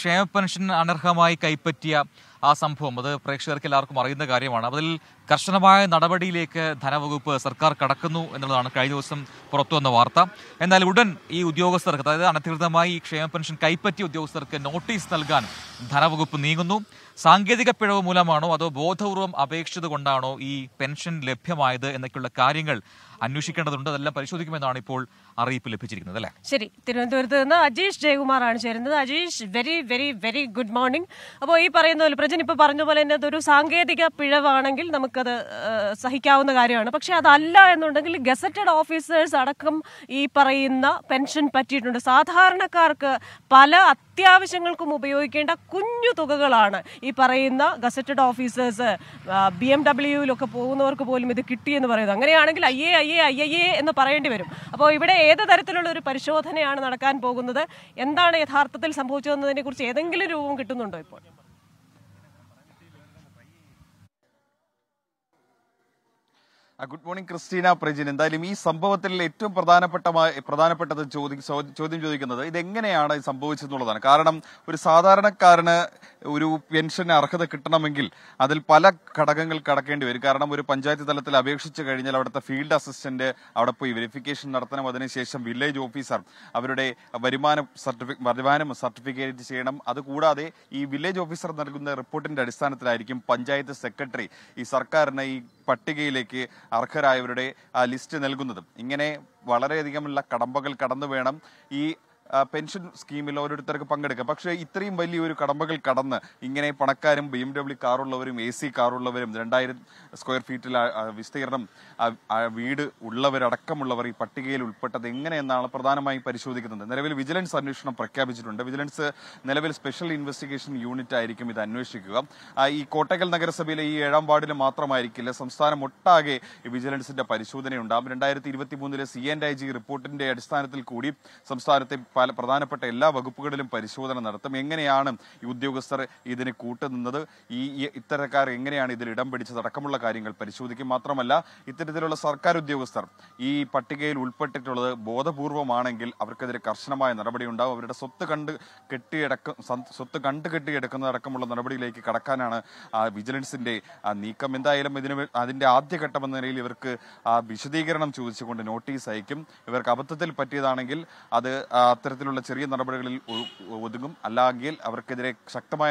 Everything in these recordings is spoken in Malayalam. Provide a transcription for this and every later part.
ക്ഷേമ പെൻഷൻ അനർഹമായി കൈപ്പറ്റിയ ആ സംഭവം അത് പ്രേക്ഷകർക്ക് എല്ലാവർക്കും അറിയുന്ന കാര്യമാണ് അതിൽ കർശനമായ നടപടിയിലേക്ക് ധനവകുപ്പ് സർക്കാർ കടക്കുന്നു എന്നുള്ളതാണ് കഴിഞ്ഞ ദിവസം പുറത്തു വന്ന വാർത്ത എന്നാൽ ഉടൻ ഈ ഉദ്യോഗസ്ഥർക്ക് അതായത് അനധികൃതമായി ഈ ക്ഷേമ പെൻഷൻ കൈപ്പറ്റിയ ഉദ്യോഗസ്ഥർക്ക് നോട്ടീസ് നൽകാൻ ധനവകുപ്പ് നീങ്ങുന്നു സാങ്കേതിക പിഴവ് മൂലമാണോ അതോ ബോധപൂർവം അപേക്ഷിച്ചത് കൊണ്ടാണോ ഈ പെൻഷൻ ലഭ്യമായത് എന്നൊക്കെയുള്ള കാര്യങ്ങൾ അന്വേഷിക്കേണ്ടതുണ്ട് അതെല്ലാം പരിശോധിക്കുമെന്നാണ് ഇപ്പോൾ അറിയിപ്പ് ലഭിച്ചിരിക്കുന്നത് അല്ലേ ശരി തിരുവനന്തപുരത്ത് നിന്ന് അജീഷ് ആണ് ചേരുന്നത് Ajeesh very very very good morning അപ്പോൾ ഈ പറയുന്ന പോലെ രജൻ ഇപ്പോൾ പറഞ്ഞ പോലെ തന്നെ അതൊരു സാങ്കേതിക പിഴവാണെങ്കിൽ നമുക്കത് സഹിക്കാവുന്ന കാര്യമാണ് പക്ഷേ അതല്ല എന്നുണ്ടെങ്കിൽ ഗസറ്റഡ് ഓഫീസേഴ്സ് അടക്കം ഈ പറയുന്ന പെൻഷൻ പറ്റിയിട്ടുണ്ട് സാധാരണക്കാർക്ക് പല അത്യാവശ്യങ്ങൾക്കും ഉപയോഗിക്കേണ്ട കുഞ്ഞു തുകകളാണ് ഈ പറയുന്ന ഗസറ്റഡ് ഓഫീസേഴ്സ് ബി എം ഡബ്ല്യുവിലൊക്കെ പോകുന്നവർക്ക് പോലും ഇത് കിട്ടിയെന്ന് പറയുന്നത് അങ്ങനെയാണെങ്കിൽ അയ്യേ അയ്യേ അയ്യേ എന്ന് പറയേണ്ടി വരും അപ്പോൾ ഇവിടെ ഏത് തരത്തിലുള്ള ഒരു പരിശോധനയാണ് നടക്കാൻ പോകുന്നത് എന്താണ് യഥാർത്ഥത്തിൽ സംഭവിച്ചതെന്നതിനെക്കുറിച്ച് ഏതെങ്കിലും രൂപം കിട്ടുന്നുണ്ടോ ഇപ്പോൾ ഗുഡ് മോർണിംഗ് ക്രിസ്റ്റീന പ്രജിൻ എന്തായാലും ഈ സംഭവത്തിൽ ഏറ്റവും പ്രധാനപ്പെട്ട പ്രധാനപ്പെട്ടത് ചോദ്യം ചോദ്യം ചോദിക്കുന്നത് ഇതെങ്ങനെയാണ് സംഭവിച്ചതെന്നുള്ളതാണ് കാരണം ഒരു സാധാരണക്കാരന് ഒരു പെൻഷന് അർഹത കിട്ടണമെങ്കിൽ അതിൽ പല ഘടകങ്ങൾ കടക്കേണ്ടി വരും കാരണം ഒരു പഞ്ചായത്ത് തലത്തിൽ അപേക്ഷിച്ചു കഴിഞ്ഞാൽ അവിടുത്തെ ഫീൽഡ് അസിസ്റ്റന്റ് അവിടെ പോയി വെരിഫിക്കേഷൻ നടത്തണം അതിനുശേഷം വില്ലേജ് ഓഫീസർ അവരുടെ വരുമാനം സർട്ടിഫിക്ക വരുമാനം സർട്ടിഫിക്കറ്റ് ചെയ്യണം അതുകൂടാതെ ഈ വില്ലേജ് ഓഫീസർ നൽകുന്ന റിപ്പോർട്ടിന്റെ അടിസ്ഥാനത്തിലായിരിക്കും പഞ്ചായത്ത് സെക്രട്ടറി ഈ സർക്കാരിന് ഈ പട്ടികയിലേക്ക് അർഹരായവരുടെ ലിസ്റ്റ് നൽകുന്നത് ഇങ്ങനെ വളരെയധികമുള്ള കടമ്പകൾ കടന്നു വേണം ഈ പെൻഷൻ സ്കീമിൽ ഓരോരുത്തർക്ക് പങ്കെടുക്കാം പക്ഷേ ഇത്രയും വലിയൊരു കടമ്പകൾ കടന്ന് ഇങ്ങനെ പണക്കാരും ബി എം ഡബ്ല്യു കാറുള്ളവരും എ സി കാറുള്ളവരും രണ്ടായിരം സ്ക്വയർ ഫീറ്റിൽ വിസ്തീർണം വീട് ഉള്ളവരടക്കമുള്ളവർ ഈ പട്ടികയിൽ ഉൾപ്പെട്ടത് എങ്ങനെയെന്നാണ് പ്രധാനമായും പരിശോധിക്കുന്നത് നിലവിൽ വിജിലൻസ് അന്വേഷണം പ്രഖ്യാപിച്ചിട്ടുണ്ട് വിജിലൻസ് നിലവിൽ സ്പെഷ്യൽ ഇൻവെസ്റ്റിഗേഷൻ യൂണിറ്റ് ആയിരിക്കും ഇത് അന്വേഷിക്കുക ഈ കോട്ടക്കൽ നഗരസഭയിലെ ഈ ഏഴാം വാർഡിൽ മാത്രമായിരിക്കില്ല സംസ്ഥാനം ഒട്ടാകെ വിജിലൻസിന്റെ പരിശോധനയുണ്ടാകും രണ്ടായിരത്തി ഇരുപത്തി മൂന്നിലെ സി ആൻഡ് ഐ ജി റിപ്പോർട്ടിന്റെ അടിസ്ഥാനത്തിൽ കൂടി സംസ്ഥാനത്തെ പല പ്രധാനപ്പെട്ട എല്ലാ വകുപ്പുകളിലും പരിശോധന നടത്തും എങ്ങനെയാണ് ഈ ഉദ്യോഗസ്ഥർ ഇതിന് കൂട്ടുനിന്നത് ഈ ഇത്തരക്കാർ എങ്ങനെയാണ് ഇതിൽ ഇടം പിടിച്ചതടക്കമുള്ള കാര്യങ്ങൾ പരിശോധിക്കും മാത്രമല്ല ഇത്തരത്തിലുള്ള സർക്കാർ ഉദ്യോഗസ്ഥർ ഈ പട്ടികയിൽ ഉൾപ്പെട്ടിട്ടുള്ളത് ബോധപൂർവമാണെങ്കിൽ അവർക്കെതിരെ കർശനമായ നടപടി ഉണ്ടാവും അവരുടെ സ്വത്ത് കണ്ട് കെട്ടിയടക്ക സ്വത്ത് കണ്ട് കെട്ടിയെടുക്കുന്നതടക്കമുള്ള നടപടിയിലേക്ക് കടക്കാനാണ് വിജിലൻസിന്റെ നീക്കം എന്തായാലും ഇതിന് അതിന്റെ ആദ്യഘട്ടം എന്ന നിലയിൽ ഇവർക്ക് വിശദീകരണം ചോദിച്ചുകൊണ്ട് നോട്ടീസ് അയക്കും ഇവർക്ക് അബദ്ധത്തിൽ പറ്റിയതാണെങ്കിൽ അത് ഇത്തരത്തിലുള്ള ചെറിയ നടപടികളിൽ ഒതുങ്ങും അല്ലെങ്കിൽ അവർക്കെതിരെ ശക്തമായ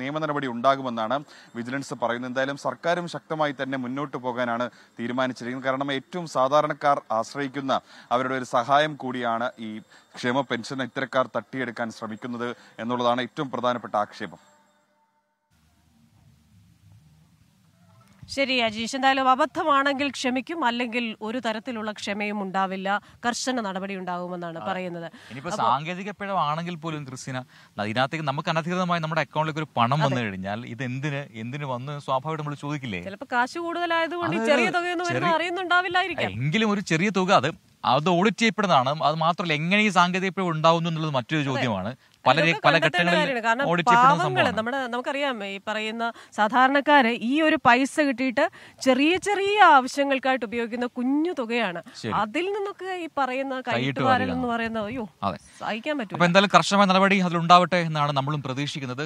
നിയമ നടപടി ഉണ്ടാകുമെന്നാണ് വിജിലൻസ് പറയുന്നത് എന്തായാലും സർക്കാരും ശക്തമായി തന്നെ മുന്നോട്ട് പോകാനാണ് തീരുമാനിച്ചിരിക്കുന്നത് കാരണം ഏറ്റവും സാധാരണക്കാർ ആശ്രയിക്കുന്ന അവരുടെ ഒരു സഹായം കൂടിയാണ് ഈ ക്ഷേമ പെൻഷൻ ഇത്തരക്കാർ തട്ടിയെടുക്കാൻ ശ്രമിക്കുന്നത് എന്നുള്ളതാണ് ഏറ്റവും പ്രധാനപ്പെട്ട ആക്ഷേപം ശരി അജീഷ് എന്തായാലും അബദ്ധമാണെങ്കിൽ ക്ഷമിക്കും അല്ലെങ്കിൽ ഒരു തരത്തിലുള്ള ക്ഷമയും ഉണ്ടാവില്ല കർശന നടപടി ഉണ്ടാവുമെന്നാണ് പറയുന്നത് ഇനിയിപ്പോ സാങ്കേതിക പിഴവാണെങ്കിൽ പോലും ക്രിസ്റ്റിന ഇതിനകത്തേക്ക് നമുക്ക് അനധികൃതമായി നമ്മുടെ അക്കൗണ്ടിലേക്ക് ഒരു പണം വന്നു കഴിഞ്ഞാൽ ഇത് എന്തിന് എന്തിന് വന്ന് സ്വാഭാവികം നമ്മൾ ചോദിക്കില്ലേ ചിലപ്പോൾ കാശ് കൂടുതലായതുകൊണ്ട് ചെറിയ തുകയൊന്നും അറിയുന്നുണ്ടാവില്ലായിരിക്കും എങ്കിലും ഒരു ചെറിയ തുക അത് അത് ഓഡിറ്റ് ചെയ്യപ്പെടുന്നതാണ് അത് മാത്രമല്ല എങ്ങനെ ഈ സാങ്കേതിക പിഴവ് ഉണ്ടാവുന്നു എന്നുള്ളത് മറ്റൊരു ചോദ്യമാണ് പല പല ഘട്ടങ്ങളിൽ നമ്മുടെ നമുക്കറിയാം ഈ പറയുന്ന സാധാരണക്കാര് ഈ ഒരു പൈസ കിട്ടിയിട്ട് ചെറിയ ചെറിയ ആവശ്യങ്ങൾക്കായിട്ട് ഉപയോഗിക്കുന്ന കുഞ്ഞു തുകയാണ് അതിൽ നിന്നൊക്കെ ഈ പറയുന്ന കൈട്ടുവാരൽ എന്ന് പറയുന്ന അയ്യോ സഹിക്കാൻ പറ്റും എന്തായാലും കർശനമായ നടപടി അതിലുണ്ടാവട്ടെ എന്നാണ് നമ്മളും പ്രതീക്ഷിക്കുന്നത്